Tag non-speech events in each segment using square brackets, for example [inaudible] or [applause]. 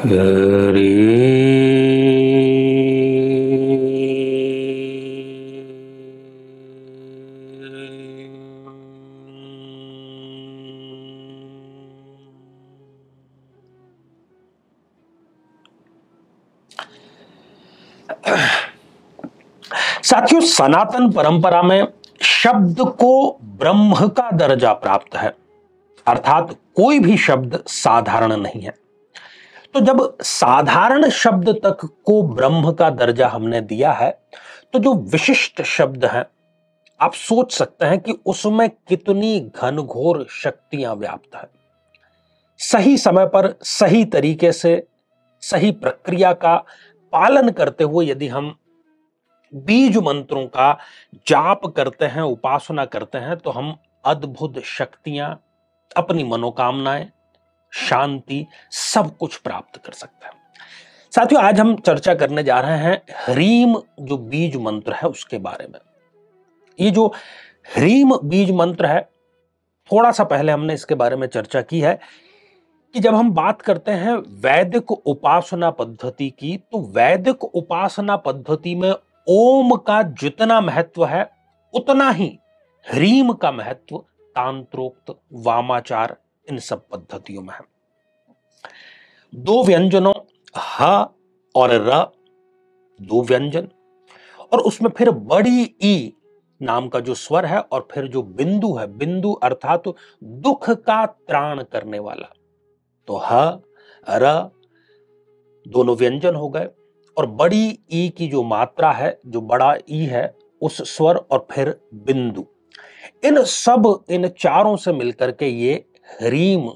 [coughs] साथियों सनातन परंपरा में शब्द को ब्रह्म का दर्जा प्राप्त है अर्थात कोई भी शब्द साधारण नहीं है तो जब साधारण शब्द तक को ब्रह्म का दर्जा हमने दिया है तो जो विशिष्ट शब्द हैं आप सोच सकते हैं कि उसमें कितनी घनघोर शक्तियां व्याप्त है सही समय पर सही तरीके से सही प्रक्रिया का पालन करते हुए यदि हम बीज मंत्रों का जाप करते हैं उपासना करते हैं तो हम अद्भुत शक्तियां अपनी मनोकामनाएं शांति सब कुछ प्राप्त कर सकता है साथियों आज हम चर्चा करने जा रहे हैं ह्रीम जो बीज मंत्र है उसके बारे में ये जो ह्रीम बीज मंत्र है थोड़ा सा पहले हमने इसके बारे में चर्चा की है कि जब हम बात करते हैं वैदिक उपासना पद्धति की तो वैदिक उपासना पद्धति में ओम का जितना महत्व है उतना ही ह्रीम का महत्व तांत्रोक्त वामाचार इन सब पद्धतियों में है दो व्यंजनों ह और र दो व्यंजन और उसमें फिर बड़ी ई नाम का जो स्वर है और फिर जो बिंदु है बिंदु अर्थात तो दुख का त्राण करने वाला तो ह र दोनों व्यंजन हो गए और बड़ी ई की जो मात्रा है जो बड़ा ई है उस स्वर और फिर बिंदु इन सब इन चारों से मिलकर के ये ह्रीम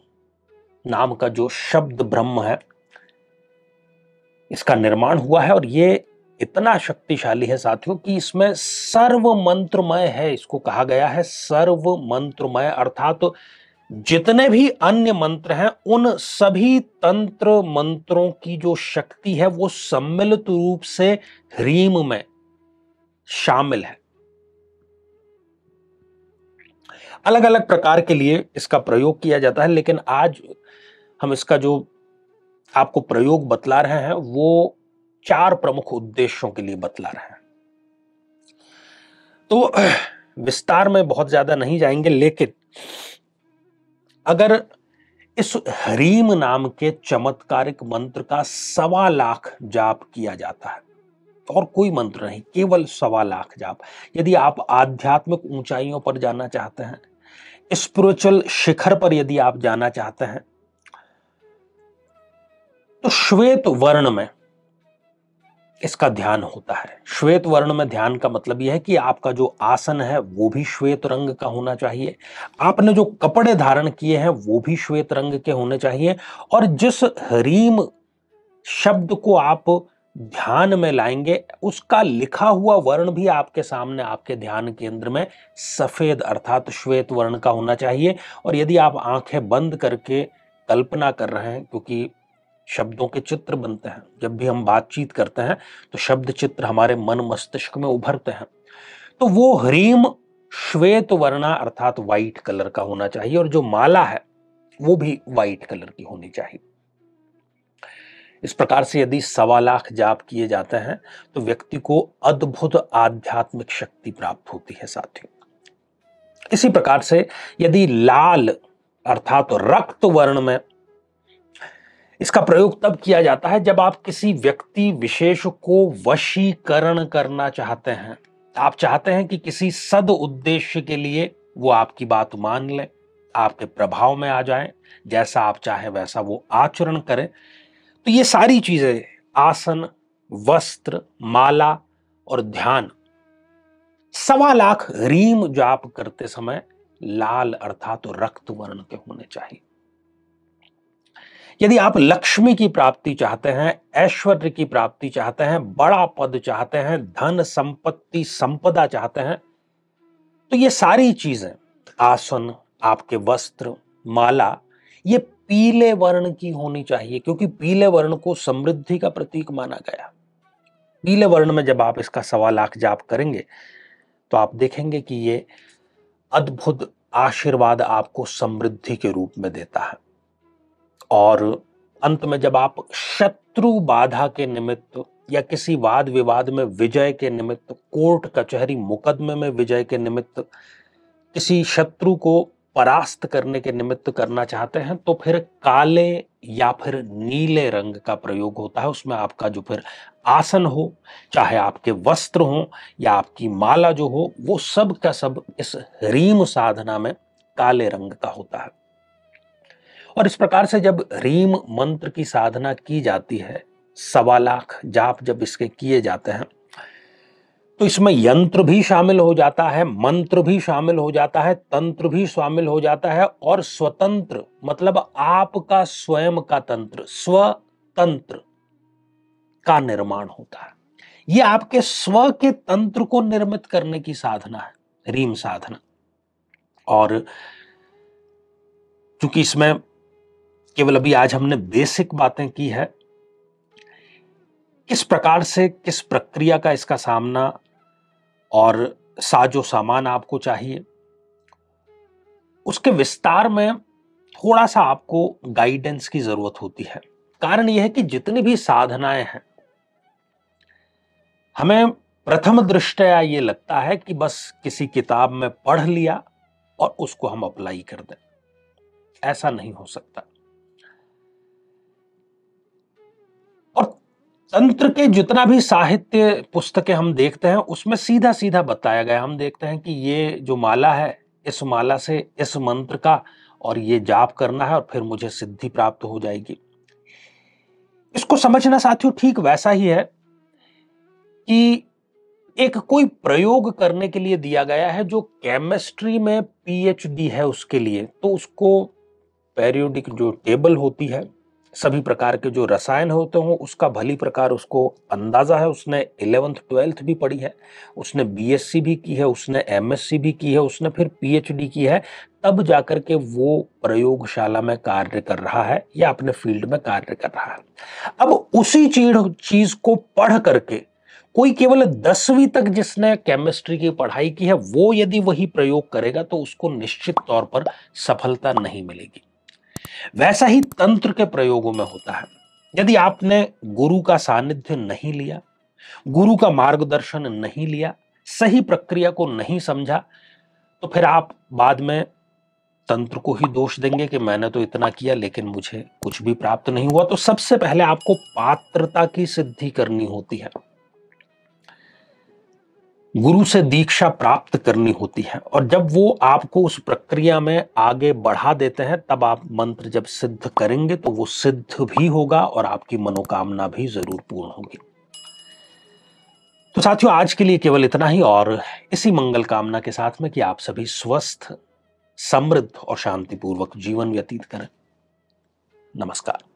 नाम का जो शब्द ब्रह्म है इसका निर्माण हुआ है और ये इतना शक्तिशाली है साथियों कि इसमें सर्व मंत्रमय है इसको कहा गया है सर्व मंत्रमय अर्थात तो जितने भी अन्य मंत्र हैं उन सभी तंत्र मंत्रों की जो शक्ति है वो सम्मिलित रूप से ह्रीम में शामिल है अलग अलग प्रकार के लिए इसका प्रयोग किया जाता है लेकिन आज हम इसका जो आपको प्रयोग बतला रहे हैं वो चार प्रमुख उद्देश्यों के लिए बतला रहे हैं तो विस्तार में बहुत ज्यादा नहीं जाएंगे लेकिन अगर इस हरीम नाम के चमत्कारिक मंत्र का सवा लाख जाप किया जाता है तो और कोई मंत्र नहीं केवल सवा लाख जाप यदि आप आध्यात्मिक ऊंचाइयों पर जाना चाहते हैं स्पिरिचुअल शिखर पर यदि आप जाना चाहते हैं तो श्वेत वर्ण में इसका ध्यान होता है श्वेत वर्ण में ध्यान का मतलब यह है कि आपका जो आसन है वो भी श्वेत रंग का होना चाहिए आपने जो कपड़े धारण किए हैं वो भी श्वेत रंग के होने चाहिए और जिस हरीम शब्द को आप ध्यान में लाएंगे उसका लिखा हुआ वर्ण भी आपके सामने आपके ध्यान केंद्र में सफ़ेद अर्थात श्वेत वर्ण का होना चाहिए और यदि आप आंखें बंद करके कल्पना कर रहे हैं क्योंकि शब्दों के चित्र बनते हैं जब भी हम बातचीत करते हैं तो शब्द चित्र हमारे मन मस्तिष्क में उभरते हैं तो वो ह्रीम श्वेत वर्णा अर्थात वाइट कलर का होना चाहिए और जो माला है वो भी वाइट कलर की होनी चाहिए इस प्रकार से यदि सवा लाख जाप किए जाते हैं तो व्यक्ति को अद्भुत आध्यात्मिक शक्ति प्राप्त होती है साथियों इसी प्रकार से यदि लाल अर्थात तो रक्त वर्ण में इसका प्रयोग तब किया जाता है जब आप किसी व्यक्ति विशेष को वशीकरण करना चाहते हैं आप चाहते हैं कि किसी सद उद्देश्य के लिए वो आपकी बात मान लें आपके प्रभाव में आ जाए जैसा आप चाहे वैसा वो आचरण करें तो ये सारी चीजें आसन वस्त्र माला और ध्यान सवा लाख रीम जाप करते समय लाल अर्थात तो रक्त वर्ण के होने चाहिए यदि आप लक्ष्मी की प्राप्ति चाहते हैं ऐश्वर्य की प्राप्ति चाहते हैं बड़ा पद चाहते हैं धन संपत्ति संपदा चाहते हैं तो ये सारी चीजें आसन आपके वस्त्र माला ये पीले वर्ण की होनी चाहिए क्योंकि पीले वर्ण को समृद्धि का प्रतीक माना गया पीले वर्ण में जब आप इसका सवा लाख जाप करेंगे तो आप देखेंगे कि ये अद्भुत आशीर्वाद आपको समृद्धि के रूप में देता है और अंत में जब आप शत्रु बाधा के निमित्त या किसी वाद विवाद में विजय के निमित्त कोर्ट कचहरी मुकदमे में विजय के निमित्त किसी शत्रु को परास्त करने के निमित्त करना चाहते हैं तो फिर काले या फिर नीले रंग का प्रयोग होता है उसमें आपका जो फिर आसन हो चाहे आपके वस्त्र हो या आपकी माला जो हो वो सब का सब इस रीम साधना में काले रंग का होता है और इस प्रकार से जब रीम मंत्र की साधना की जाती है सवा लाख जाप जब इसके किए जाते हैं इसमें यंत्र भी शामिल हो जाता है मंत्र भी शामिल हो जाता है तंत्र भी शामिल हो जाता है और स्वतंत्र मतलब आपका स्वयं का तंत्र स्वतंत्र का निर्माण होता है यह आपके स्व के तंत्र को निर्मित करने की साधना है रीम साधना और चूंकि इसमें केवल अभी आज हमने बेसिक बातें की है किस प्रकार से किस प्रक्रिया का इसका सामना और साजो सामान आपको चाहिए उसके विस्तार में थोड़ा सा आपको गाइडेंस की जरूरत होती है कारण यह है कि जितनी भी साधनाएं हैं हमें प्रथम दृष्टया ये लगता है कि बस किसी किताब में पढ़ लिया और उसको हम अप्लाई कर दें ऐसा नहीं हो सकता तंत्र के जितना भी साहित्य पुस्तकें हम देखते हैं उसमें सीधा सीधा बताया गया हम देखते हैं कि ये जो माला है इस माला से इस मंत्र का और ये जाप करना है और फिर मुझे सिद्धि प्राप्त हो जाएगी इसको समझना साथियों ठीक वैसा ही है कि एक कोई प्रयोग करने के लिए दिया गया है जो केमिस्ट्री में पीएचडी है उसके लिए तो उसको पेरियोडिक जो टेबल होती है सभी प्रकार के जो रसायन होते हों उसका भली प्रकार उसको अंदाज़ा है उसने एलेवंथ ट्वेल्थ भी पढ़ी है उसने बीएससी भी की है उसने एमएससी भी की है उसने फिर पीएचडी की है तब जाकर के वो प्रयोगशाला में कार्य कर रहा है या अपने फील्ड में कार्य कर रहा है अब उसी चीज चीज़ को पढ़ करके कोई केवल दसवीं तक जिसने केमिस्ट्री की पढ़ाई की है वो यदि वही प्रयोग करेगा तो उसको निश्चित तौर पर सफलता नहीं मिलेगी वैसा ही तंत्र के प्रयोगों में होता है यदि आपने गुरु का सानिध्य नहीं लिया गुरु का मार्गदर्शन नहीं लिया सही प्रक्रिया को नहीं समझा तो फिर आप बाद में तंत्र को ही दोष देंगे कि मैंने तो इतना किया लेकिन मुझे कुछ भी प्राप्त नहीं हुआ तो सबसे पहले आपको पात्रता की सिद्धि करनी होती है गुरु से दीक्षा प्राप्त करनी होती है और जब वो आपको उस प्रक्रिया में आगे बढ़ा देते हैं तब आप मंत्र जब सिद्ध करेंगे तो वो सिद्ध भी होगा और आपकी मनोकामना भी जरूर पूर्ण होगी तो साथियों आज के लिए केवल इतना ही और इसी मंगल कामना के साथ में कि आप सभी स्वस्थ समृद्ध और शांतिपूर्वक जीवन व्यतीत करें नमस्कार